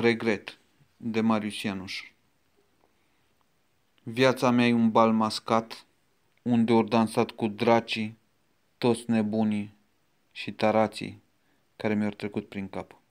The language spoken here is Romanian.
Regret de Marius Ianuș Viața mea e un bal mascat, unde ori dansat cu dracii, toți nebunii și tarații care mi-au trecut prin cap.